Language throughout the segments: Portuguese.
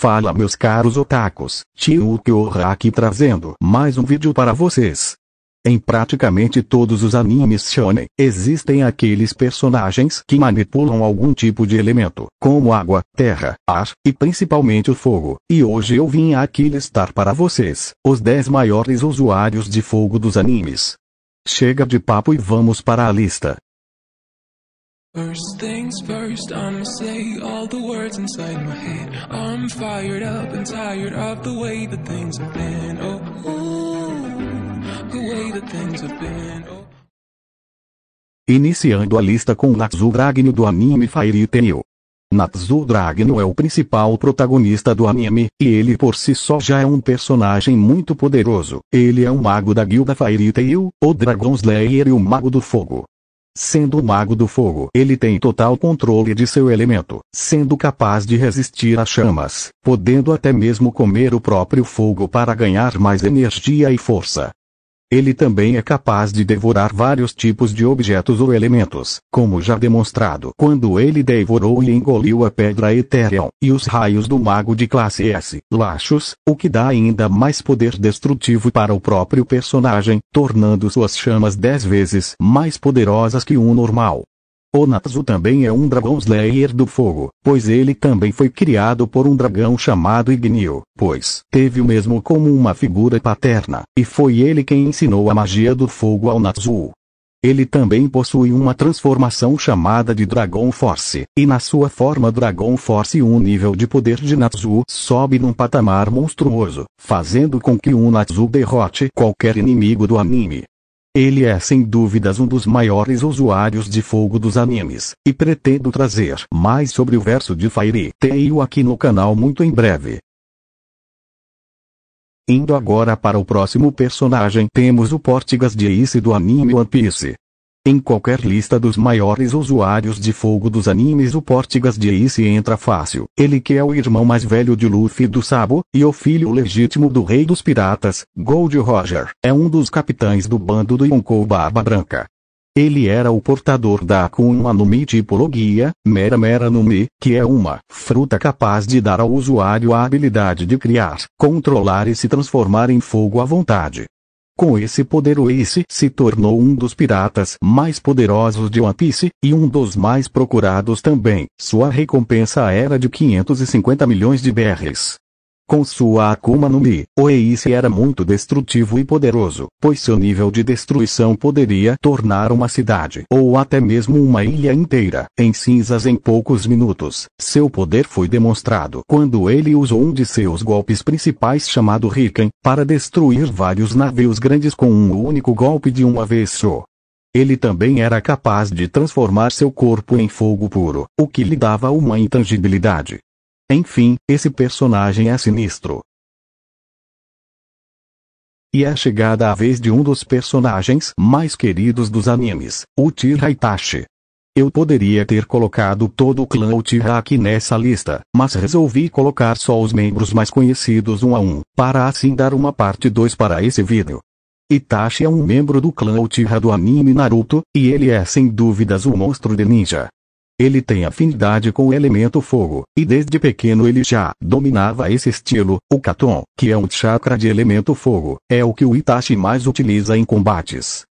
Fala meus caros otakus, tio Ukiora aqui trazendo mais um vídeo para vocês. Em praticamente todos os animes shonen, existem aqueles personagens que manipulam algum tipo de elemento, como água, terra, ar, e principalmente o fogo, e hoje eu vim aqui listar para vocês, os 10 maiores usuários de fogo dos animes. Chega de papo e vamos para a lista. First things first, I'ma say all the words inside my head. I'm fired up and tired of the way that things have been. Oh, ooh, the way that things have been. Oh. Iniciando a lista com Natsu Dragno do anime Fire Tail. Natsu Dragno é o principal protagonista do anime, e ele por si só já é um personagem muito poderoso. Ele é um mago da guilda Fire Tail, o Dragon Slayer e o Mago do Fogo. Sendo o mago do fogo, ele tem total controle de seu elemento, sendo capaz de resistir às chamas, podendo até mesmo comer o próprio fogo para ganhar mais energia e força. Ele também é capaz de devorar vários tipos de objetos ou elementos, como já demonstrado quando ele devorou e engoliu a pedra Ethereum, e os raios do mago de classe S, Lachos, o que dá ainda mais poder destrutivo para o próprio personagem, tornando suas chamas 10 vezes mais poderosas que um normal. O Natsu também é um dragão slayer do fogo, pois ele também foi criado por um dragão chamado Ignio, pois teve o mesmo como uma figura paterna, e foi ele quem ensinou a magia do fogo ao Natsu. Ele também possui uma transformação chamada de Dragon Force, e na sua forma Dragon Force o um nível de poder de Natsu sobe num patamar monstruoso, fazendo com que o Natsu derrote qualquer inimigo do anime. Ele é sem dúvidas um dos maiores usuários de fogo dos animes, e pretendo trazer mais sobre o verso de Fairy Tail aqui no canal muito em breve. Indo agora para o próximo personagem temos o Portigas de Ace do anime One Piece. Em qualquer lista dos maiores usuários de fogo dos animes o Portigas de Ace entra fácil. Ele que é o irmão mais velho de Luffy do Sabo, e o filho legítimo do rei dos piratas, Gold Roger, é um dos capitães do bando do Yonkou Barba Branca. Ele era o portador da Akuma no Mi tipologia, Mera Mera no Mi, que é uma fruta capaz de dar ao usuário a habilidade de criar, controlar e se transformar em fogo à vontade. Com esse poder Ace se tornou um dos piratas mais poderosos de One Piece, e um dos mais procurados também. Sua recompensa era de 550 milhões de berries. Com sua Akuma no Mi, Oeice era muito destrutivo e poderoso, pois seu nível de destruição poderia tornar uma cidade ou até mesmo uma ilha inteira em cinzas em poucos minutos. Seu poder foi demonstrado quando ele usou um de seus golpes principais chamado Riken, para destruir vários navios grandes com um único golpe de uma vez só. Ele também era capaz de transformar seu corpo em fogo puro, o que lhe dava uma intangibilidade. Enfim, esse personagem é sinistro. E é chegada a vez de um dos personagens mais queridos dos animes, Uchiha Itachi. Eu poderia ter colocado todo o clã Uchiha aqui nessa lista, mas resolvi colocar só os membros mais conhecidos um a um, para assim dar uma parte 2 para esse vídeo. Itachi é um membro do clã Uchiha do anime Naruto, e ele é sem dúvidas o monstro de ninja ele tem afinidade com o elemento fogo, e desde pequeno ele já dominava esse estilo. O Katon, que é um chakra de elemento fogo, é o que o Itachi mais utiliza em combates.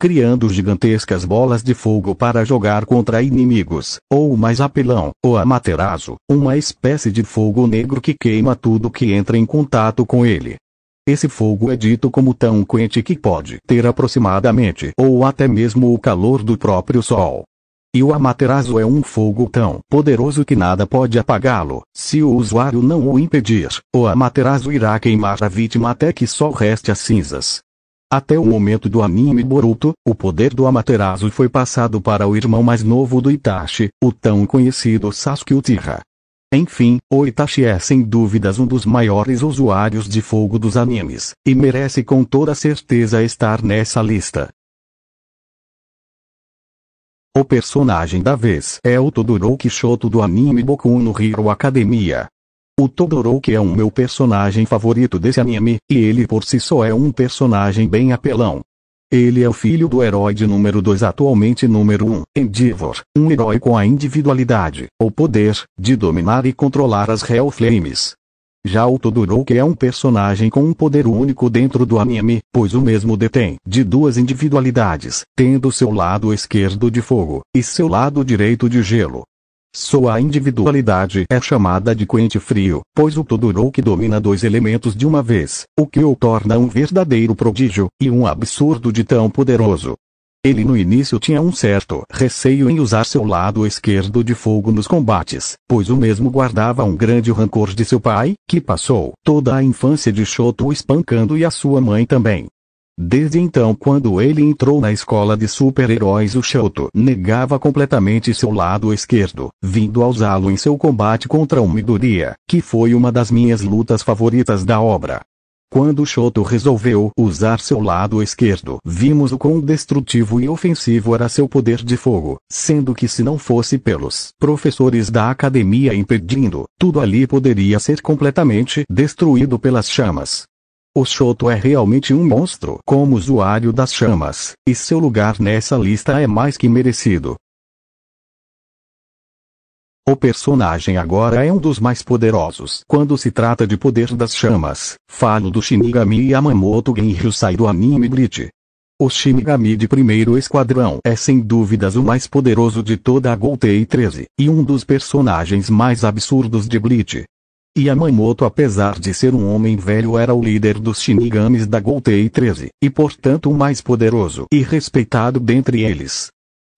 Criando gigantescas bolas de fogo para jogar contra inimigos, ou o mais apelão, o Amaterasu, uma espécie de fogo negro que queima tudo que entra em contato com ele. Esse fogo é dito como tão quente que pode ter aproximadamente ou até mesmo o calor do próprio Sol. E o Amaterasu é um fogo tão poderoso que nada pode apagá-lo. Se o usuário não o impedir, o Amaterasu irá queimar a vítima até que só reste as cinzas. Até o momento do anime Boruto, o poder do Amaterasu foi passado para o irmão mais novo do Itachi, o tão conhecido Sasuke Uchiha. Enfim, o Itachi é sem dúvidas um dos maiores usuários de fogo dos animes, e merece com toda certeza estar nessa lista. O personagem da vez é o Todoroki Shoto do anime Boku no Hero Academia. O Todoroki é um meu personagem favorito desse anime, e ele por si só é um personagem bem apelão. Ele é o filho do herói de número 2 atualmente número 1, um, Endeavor, um herói com a individualidade, o poder, de dominar e controlar as flames. Já o Todoroki é um personagem com um poder único dentro do anime, pois o mesmo detém de duas individualidades, tendo seu lado esquerdo de fogo e seu lado direito de gelo. Sua individualidade é chamada de quente frio, pois o Todoroki domina dois elementos de uma vez, o que o torna um verdadeiro prodígio, e um absurdo de tão poderoso. Ele no início tinha um certo receio em usar seu lado esquerdo de fogo nos combates, pois o mesmo guardava um grande rancor de seu pai, que passou toda a infância de Shoto espancando e a sua mãe também. Desde então, quando ele entrou na escola de super-heróis, o Shoto negava completamente seu lado esquerdo, vindo a usá-lo em seu combate contra o Midoriya, que foi uma das minhas lutas favoritas da obra. Quando Shoto resolveu usar seu lado esquerdo, vimos o quão destrutivo e ofensivo era seu poder de fogo, sendo que se não fosse pelos professores da academia impedindo, tudo ali poderia ser completamente destruído pelas chamas. O Shoto é realmente um monstro como usuário das chamas, e seu lugar nessa lista é mais que merecido. O personagem agora é um dos mais poderosos. Quando se trata de poder das chamas, falo do Shinigami Yamamoto Sai do anime Bleach. O Shinigami de primeiro esquadrão é sem dúvidas o mais poderoso de toda a Gotei 13, e um dos personagens mais absurdos de Bleach. Yamamoto apesar de ser um homem velho era o líder dos Shinigamis da Gotei 13, e portanto o mais poderoso e respeitado dentre eles.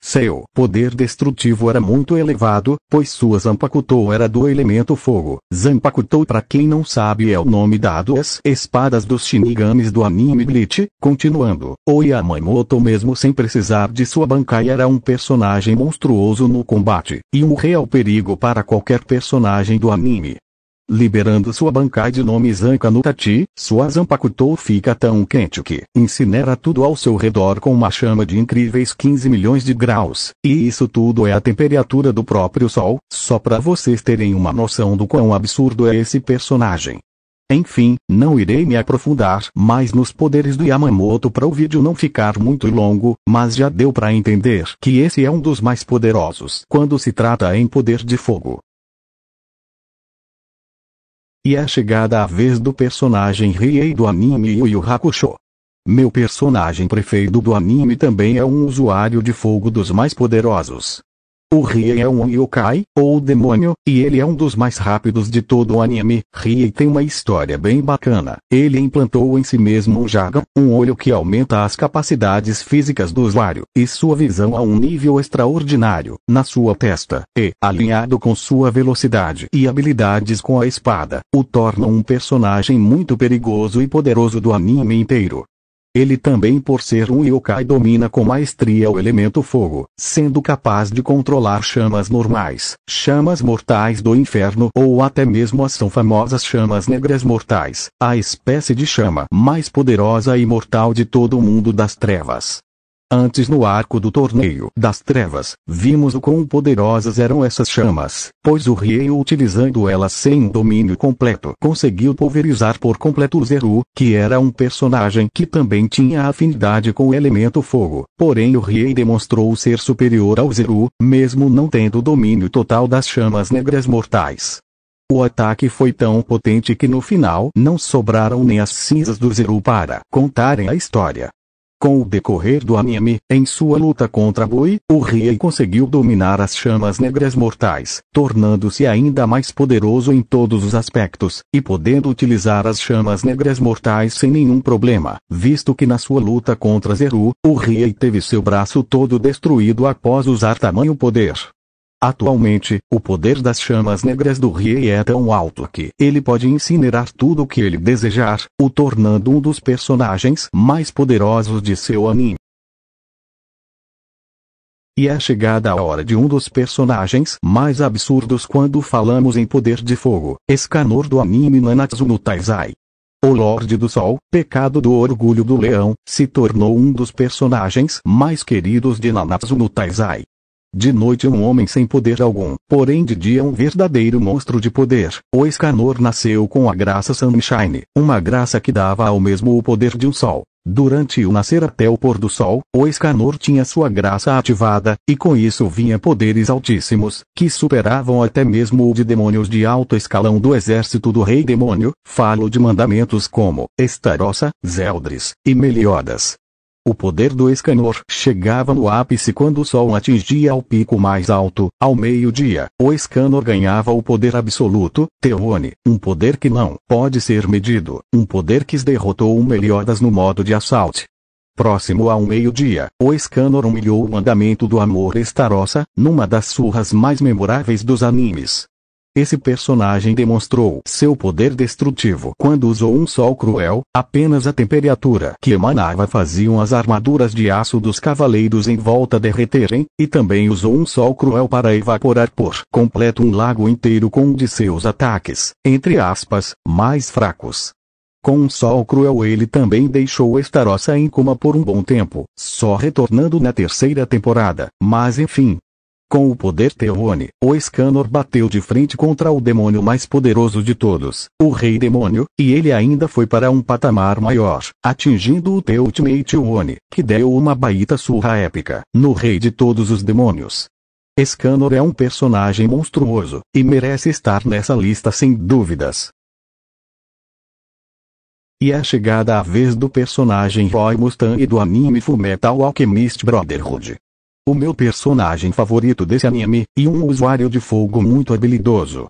Seu poder destrutivo era muito elevado, pois sua Zampakutou era do elemento fogo. Zampakutou para quem não sabe é o nome dado às espadas dos Shinigamis do anime Bleach. Continuando, o Yamamoto mesmo sem precisar de sua Bankai era um personagem monstruoso no combate, e um real perigo para qualquer personagem do anime liberando sua bancada de nome Zanka no Tati, sua Zampakutou fica tão quente que incinera tudo ao seu redor com uma chama de incríveis 15 milhões de graus, e isso tudo é a temperatura do próprio Sol, só para vocês terem uma noção do quão absurdo é esse personagem. Enfim, não irei me aprofundar mais nos poderes do Yamamoto para o vídeo não ficar muito longo, mas já deu para entender que esse é um dos mais poderosos quando se trata em poder de fogo. E é chegada a vez do personagem Riei do anime Yu Yu Hakusho. Meu personagem preferido do anime também é um usuário de fogo dos mais poderosos. O Riei é um yokai, ou demônio, e ele é um dos mais rápidos de todo o anime. Riei tem uma história bem bacana. Ele implantou em si mesmo um Jagan, um olho que aumenta as capacidades físicas do usuário, e sua visão a um nível extraordinário, na sua testa, e, alinhado com sua velocidade e habilidades com a espada, o torna um personagem muito perigoso e poderoso do anime inteiro. Ele também por ser um yokai domina com maestria o elemento fogo, sendo capaz de controlar chamas normais, chamas mortais do inferno ou até mesmo as tão famosas chamas negras mortais, a espécie de chama mais poderosa e mortal de todo o mundo das trevas. Antes no arco do torneio das trevas, vimos o quão poderosas eram essas chamas, pois o Rieio utilizando elas sem um domínio completo conseguiu pulverizar por completo o Zeru, que era um personagem que também tinha afinidade com o elemento fogo, porém o Riei demonstrou ser superior ao Zeru, mesmo não tendo domínio total das chamas negras mortais. O ataque foi tão potente que no final não sobraram nem as cinzas do Zeru para contarem a história. Com o decorrer do anime, em sua luta contra Bui, o Riei conseguiu dominar as chamas negras mortais, tornando-se ainda mais poderoso em todos os aspectos, e podendo utilizar as chamas negras mortais sem nenhum problema, visto que na sua luta contra Zeru, o Riei teve seu braço todo destruído após usar tamanho poder. Atualmente, o poder das chamas negras do rei é tão alto que ele pode incinerar tudo o que ele desejar, o tornando um dos personagens mais poderosos de seu anime. E é chegada a hora de um dos personagens mais absurdos quando falamos em poder de fogo, Escanor do anime Nanatsu no Taizai. O Lorde do Sol, pecado do orgulho do leão, se tornou um dos personagens mais queridos de Nanatsu no Taizai. De noite um homem sem poder algum, porém de dia um verdadeiro monstro de poder. O Escanor nasceu com a graça Sunshine, uma graça que dava ao mesmo o poder de um sol. Durante o nascer até o pôr do sol, o Escanor tinha sua graça ativada, e com isso vinha poderes altíssimos, que superavam até mesmo o de demônios de alto escalão do exército do rei demônio. Falo de mandamentos como Estarossa, Zeldris e Meliodas. O poder do Escanor chegava no ápice quando o Sol atingia o pico mais alto. Ao meio-dia, o Escanor ganhava o poder absoluto, Teone, um poder que não pode ser medido, um poder que derrotou o Meliodas no modo de assalto. Próximo ao meio-dia, o Escanor humilhou o mandamento do amor Estarossa, numa das surras mais memoráveis dos animes. Esse personagem demonstrou seu poder destrutivo quando usou um sol cruel, apenas a temperatura que emanava faziam as armaduras de aço dos cavaleiros em volta derreterem, e também usou um sol cruel para evaporar por completo um lago inteiro com um de seus ataques, entre aspas, mais fracos. Com um sol cruel ele também deixou Estarossa em coma por um bom tempo, só retornando na terceira temporada, mas enfim, com o poder Teone, o Escanor bateu de frente contra o demônio mais poderoso de todos, o Rei Demônio, e ele ainda foi para um patamar maior, atingindo o The Ultimate One, que deu uma baita surra épica no Rei de todos os demônios. Escanor é um personagem monstruoso, e merece estar nessa lista sem dúvidas. E é chegada a vez do personagem Roy Mustang e do anime Fullmetal Alchemist Brotherhood o meu personagem favorito desse anime, e um usuário de fogo muito habilidoso.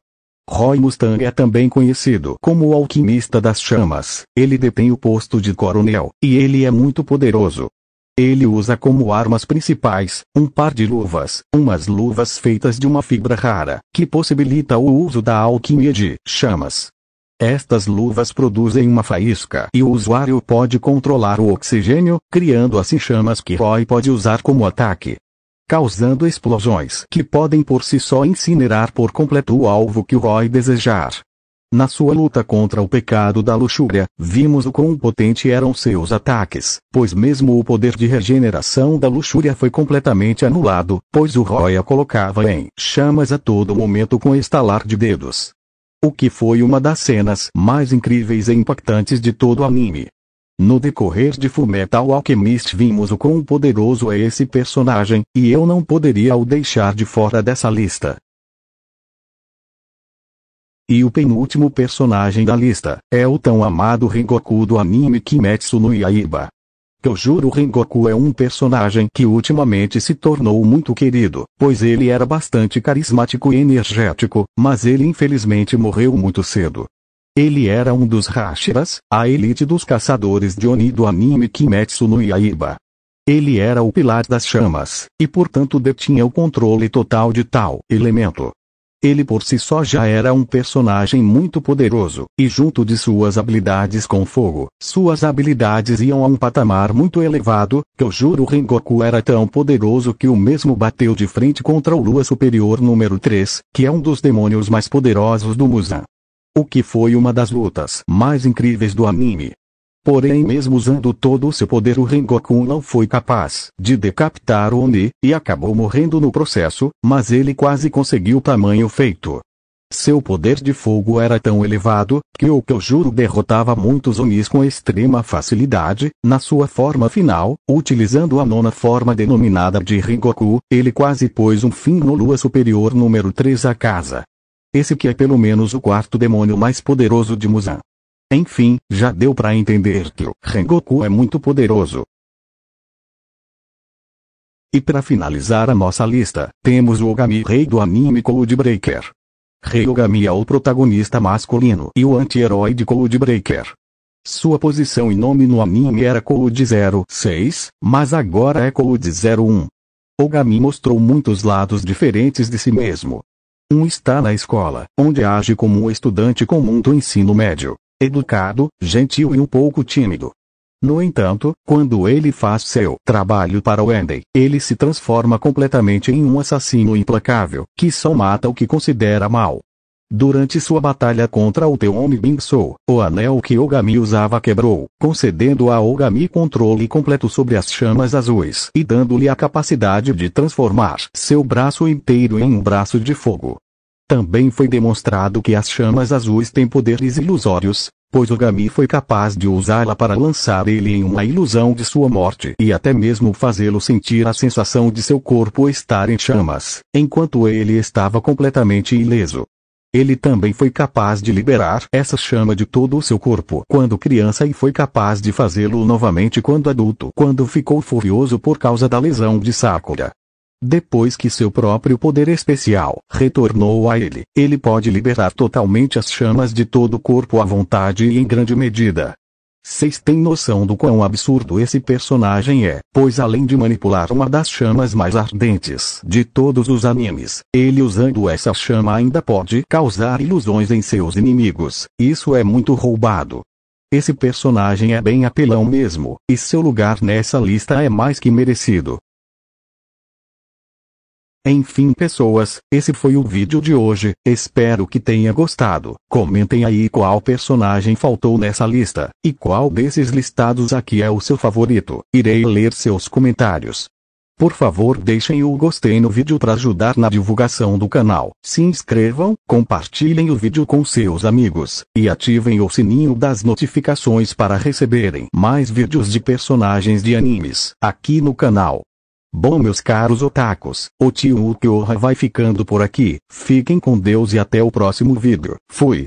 Roy Mustang é também conhecido como o Alquimista das Chamas, ele detém o posto de coronel, e ele é muito poderoso. Ele usa como armas principais, um par de luvas, umas luvas feitas de uma fibra rara, que possibilita o uso da alquimia de chamas. Estas luvas produzem uma faísca e o usuário pode controlar o oxigênio, criando assim chamas que Roy pode usar como ataque causando explosões que podem por si só incinerar por completo o alvo que o Roy desejar. Na sua luta contra o pecado da luxúria, vimos o quão potente eram seus ataques, pois mesmo o poder de regeneração da luxúria foi completamente anulado, pois o Roy a colocava em chamas a todo momento com estalar de dedos. O que foi uma das cenas mais incríveis e impactantes de todo o anime. No decorrer de Fullmetal Alchemist vimos o quão poderoso é esse personagem, e eu não poderia o deixar de fora dessa lista. E o penúltimo personagem da lista, é o tão amado Rengoku do anime Kimetsu no Yaiba. Eu juro Rengoku é um personagem que ultimamente se tornou muito querido, pois ele era bastante carismático e energético, mas ele infelizmente morreu muito cedo. Ele era um dos Hashiras, a elite dos caçadores de Oni do anime Kimetsu no Yaiba. Ele era o pilar das chamas, e portanto detinha o controle total de tal elemento. Ele por si só já era um personagem muito poderoso, e junto de suas habilidades com fogo, suas habilidades iam a um patamar muito elevado, que eu juro Rengoku era tão poderoso que o mesmo bateu de frente contra o Lua Superior número 3, que é um dos demônios mais poderosos do Musan. O que foi uma das lutas mais incríveis do anime. Porém, mesmo usando todo o seu poder, o Rengoku não foi capaz de decapitar Oni, e acabou morrendo no processo, mas ele quase conseguiu o tamanho feito. Seu poder de fogo era tão elevado, que o Kyojuro derrotava muitos Onis com extrema facilidade, na sua forma final, utilizando a nona forma denominada de Rengoku, ele quase pôs um fim no Lua Superior número 3 a casa esse que é pelo menos o quarto demônio mais poderoso de Musan. Enfim, já deu para entender que o Rengoku é muito poderoso. E para finalizar a nossa lista, temos o Ogami Rei do anime Code Breaker. Rei Ogami é o protagonista masculino e o anti-herói de Code Breaker. Sua posição e nome no anime era Code 06, mas agora é Code 01. Ogami mostrou muitos lados diferentes de si mesmo, um está na escola, onde age como um estudante comum do ensino médio, educado, gentil e um pouco tímido. No entanto, quando ele faz seu trabalho para Wendy, ele se transforma completamente em um assassino implacável, que só mata o que considera mal. Durante sua batalha contra o Teome Sou, o anel que Ogami usava quebrou, concedendo a Ogami controle completo sobre as chamas azuis e dando-lhe a capacidade de transformar seu braço inteiro em um braço de fogo. Também foi demonstrado que as chamas azuis têm poderes ilusórios, pois Ogami foi capaz de usá-la para lançar ele em uma ilusão de sua morte e até mesmo fazê-lo sentir a sensação de seu corpo estar em chamas, enquanto ele estava completamente ileso. Ele também foi capaz de liberar essa chama de todo o seu corpo quando criança e foi capaz de fazê-lo novamente quando adulto, quando ficou furioso por causa da lesão de Sakura. Depois que seu próprio poder especial retornou a ele, ele pode liberar totalmente as chamas de todo o corpo à vontade e em grande medida. Vocês têm noção do quão absurdo esse personagem é, pois além de manipular uma das chamas mais ardentes de todos os animes, ele usando essa chama ainda pode causar ilusões em seus inimigos, isso é muito roubado. Esse personagem é bem apelão mesmo, e seu lugar nessa lista é mais que merecido. Enfim pessoas, esse foi o vídeo de hoje, espero que tenha gostado. Comentem aí qual personagem faltou nessa lista, e qual desses listados aqui é o seu favorito. Irei ler seus comentários. Por favor deixem o gostei no vídeo para ajudar na divulgação do canal. Se inscrevam, compartilhem o vídeo com seus amigos, e ativem o sininho das notificações para receberem mais vídeos de personagens de animes aqui no canal. Bom meus caros otakus, o tio Ukiora vai ficando por aqui, fiquem com Deus e até o próximo vídeo. Fui!